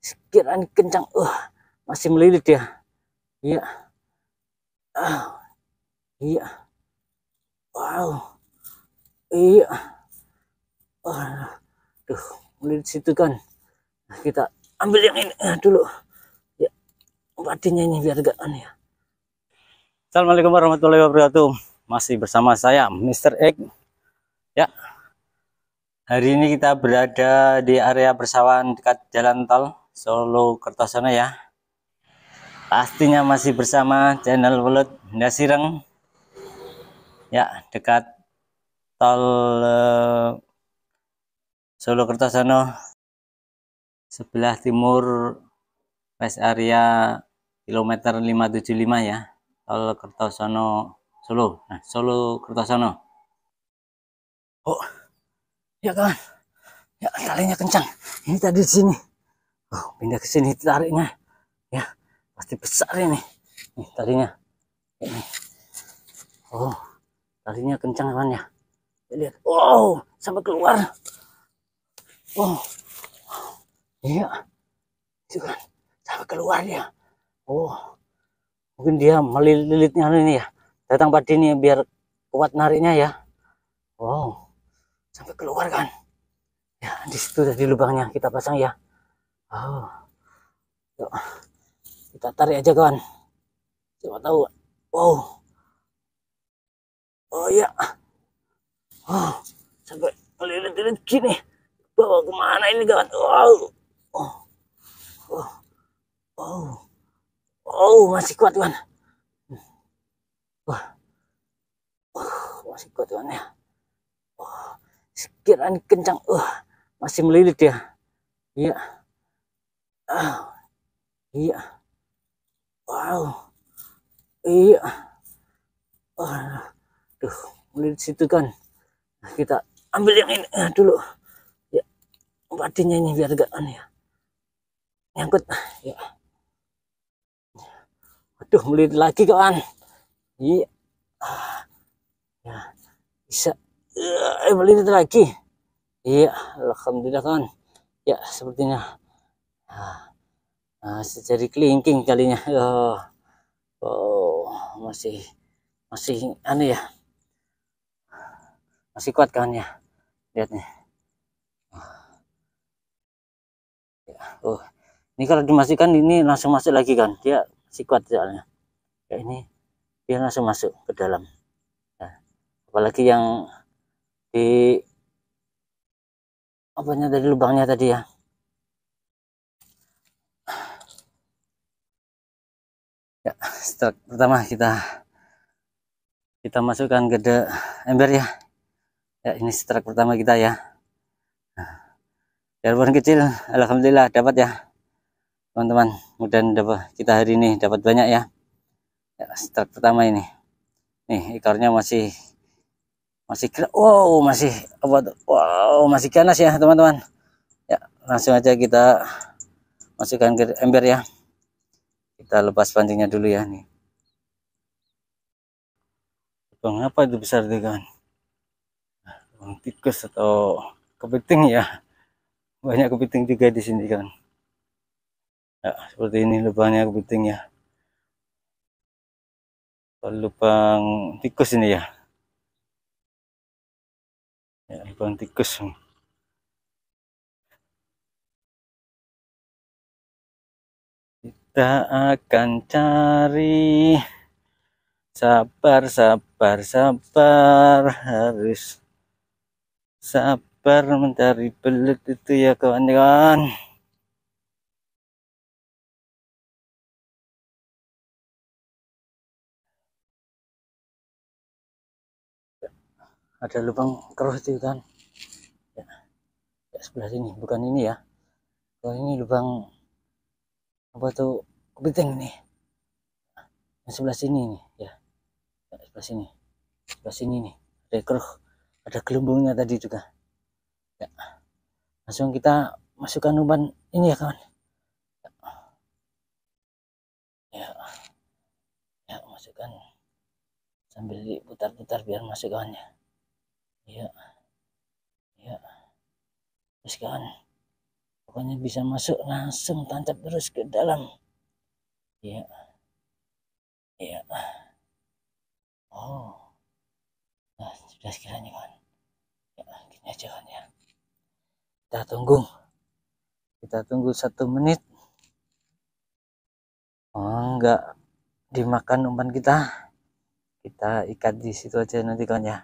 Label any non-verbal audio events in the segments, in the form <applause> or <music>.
sekiranya kencang uh masih melilit ya iya uh, iya wow iya uh, tuh melilit situ kan nah, kita ambil yang ini uh, dulu ya batinnya ini biar gak aneh ya Assalamualaikum warahmatullahi wabarakatuh masih bersama saya Mr. X ya hari ini kita berada di area persawahan dekat jalan tol Solo Kertosono ya pastinya masih bersama channel Welut Nasireng ya dekat tol eh, Solo Kertosono sebelah timur rest area kilometer 575 ya tol Kertosono Solo nah Solo Kertosono oh ya kawan ya talinya kencang ini tadi di sini oh, pindah ke sini tariknya ya pasti besar ini nih tarinya ini oh tarinya kencang kan ya lihat wow sampai keluar oh iya juga kan, sampai keluar ya oh mungkin dia melilitnya anu ini ya datang pada ini biar kuat nariknya ya wow sampai keluar kan ya di situ tadi lubangnya kita pasang ya Oh. Yuk. Kita tarik aja kawan. Coba tahu. Wow. Oh ya. Oh, sampai melilit-lilit gini. Bawa kemana ini kawan? Wow. Oh. Oh. Oh. Oh, masih kuat kawan. Wah. Oh, masih kuat kawan ya. Oh, sekiranya kencang. Oh, masih melilit ya. Iya. Yeah. Ah, iya. Wow. Iya. Oh, tuh, mulai di situ kan. Nah, kita ambil yang ini ya, dulu. Ya, batinnya ini biar gak aneh ya. Nyangkut. Ah, ya. Aduh, mulai lagi kawan. Iya. Ah. Ya, bisa. Eh, uh, lagi. Iya, alhamdulillah kan. Ya, sepertinya masih ah, jadi kelingking kalinya <laughs> oh, oh masih masih aneh ya masih kuat kan ya lihat nih ah. oh ini kalau dimasukkan ini langsung masuk lagi kan dia masih kuat soalnya ya ini dia langsung masuk ke dalam nah, apalagi yang di apanya dari lubangnya tadi ya ya stok pertama kita kita masukkan ke ember ya ya ini stok pertama kita ya nah, jargon kecil Alhamdulillah dapat ya teman-teman mudah dapat kita hari ini dapat banyak ya, ya stok pertama ini nih ikarnya masih masih wow masih apa wow masih ganas ya teman-teman ya langsung aja kita masukkan ke ember ya kita lepas pancingnya dulu ya nih lubang apa itu besar itu kan lubang tikus atau kepiting ya banyak kepiting juga di sini kan ya, seperti ini lubangnya kepiting ya lubang tikus ini ya ya lubang tikus kita akan cari sabar sabar sabar harus sabar mencari belut itu ya kawan-kawan ada lubang keruh itu kan ya. ya sebelah sini bukan ini ya kalau ini lubang apa tuh kepiting nih yang sebelah sini nih ya sebelah sini sebelah sini nih ada keruh ada gelembungnya tadi juga ya langsung kita masukkan umpan ini ya kawan ya ya masukkan sambil diputar-putar biar masuk kawan ya ya ya terus kawan pokoknya bisa masuk langsung tancap terus ke dalam Iya. Iya. Oh. Nah, sudah sekiranya kan. Ya, gini aja kan ya. Kita tunggu. Kita tunggu satu menit. Oh, enggak dimakan umpan kita. Kita ikat di situ aja nanti kan ya.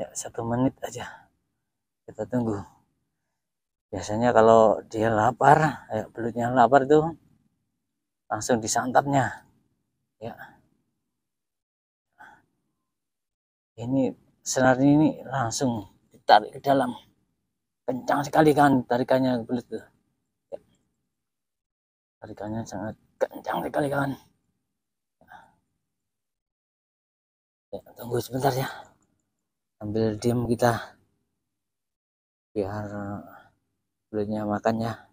Ya, satu menit aja. Kita tunggu. Biasanya kalau dia lapar, ya, eh, belutnya lapar tuh langsung disantapnya ya ini senar ini langsung ditarik ke dalam kencang sekali kan tarikannya belut tuh ya. tarikannya sangat kencang sekali kan ya, tunggu sebentar ya ambil diam kita biar belutnya makan ya